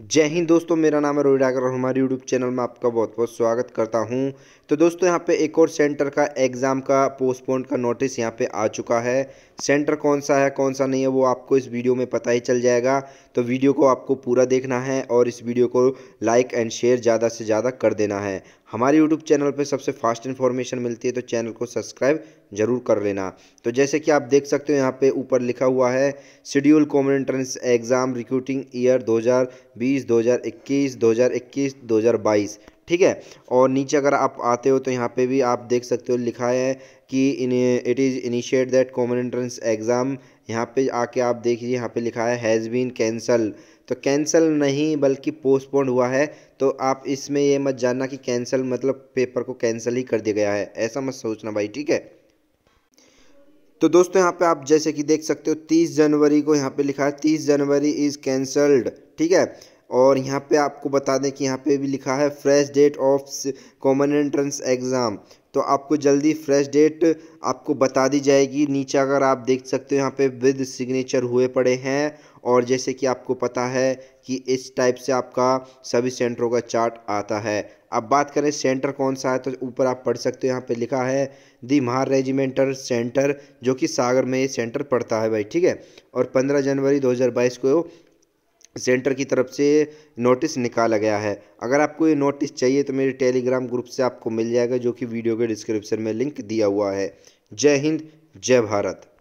जय हिंद दोस्तों मेरा नाम है रोहिडागर और हमारे यूट्यूब चैनल में आपका बहुत बहुत स्वागत करता हूं तो दोस्तों यहां पे एक और सेंटर का एग्ज़ाम का पोस्टपोन का नोटिस यहां पे आ चुका है सेंटर कौन सा है कौन सा नहीं है वो आपको इस वीडियो में पता ही चल जाएगा तो वीडियो को आपको पूरा देखना है और इस वीडियो को लाइक एंड शेयर ज़्यादा से ज़्यादा कर देना है हमारे यूट्यूब चैनल पर सबसे फास्ट इन्फॉर्मेशन मिलती है तो चैनल को सब्सक्राइब जरूर कर लेना तो जैसे कि आप देख सकते हो यहाँ पे ऊपर लिखा हुआ है schedule common entrance exam recruiting year दो 2020 दो हजार ठीक है और नीचे अगर आप आते हो तो यहाँ पे भी आप देख सकते हो लिखा है कि it is initiate that common entrance exam यहाँ पे आके आप देखिए यहाँ पे लिखा है हैज़ बीन कैंसल तो कैंसल नहीं बल्कि पोस्टपोन हुआ है तो आप इसमें ये मत जानना कि कैंसल मतलब पेपर को कैंसिल ही कर दिया गया है ऐसा मत सोचना भाई ठीक है तो दोस्तों यहाँ पे आप जैसे कि देख सकते हो 30 जनवरी को यहाँ पे लिखा है 30 जनवरी इज़ कैंसल्ड ठीक है और यहाँ पे आपको बता दें कि यहाँ पे भी लिखा है fresh date of common entrance exam तो आपको जल्दी फ्रेश डेट आपको बता दी जाएगी नीचे अगर आप देख सकते हो यहाँ पे विद सिग्नेचर हुए पड़े हैं और जैसे कि आपको पता है कि इस टाइप से आपका सभी सेंटरों का चार्ट आता है अब बात करें सेंटर कौन सा है तो ऊपर आप पढ़ सकते हो यहाँ पे लिखा है दी महार रेजिमेंटल सेंटर जो कि सागर में ये सेंटर पड़ता है भाई ठीक है और 15 जनवरी 2022 को सेंटर की तरफ से नोटिस निकाला गया है अगर आपको ये नोटिस चाहिए तो मेरे टेलीग्राम ग्रुप से आपको मिल जाएगा जो कि वीडियो के डिस्क्रिप्शन में लिंक दिया हुआ है जय हिंद जय भारत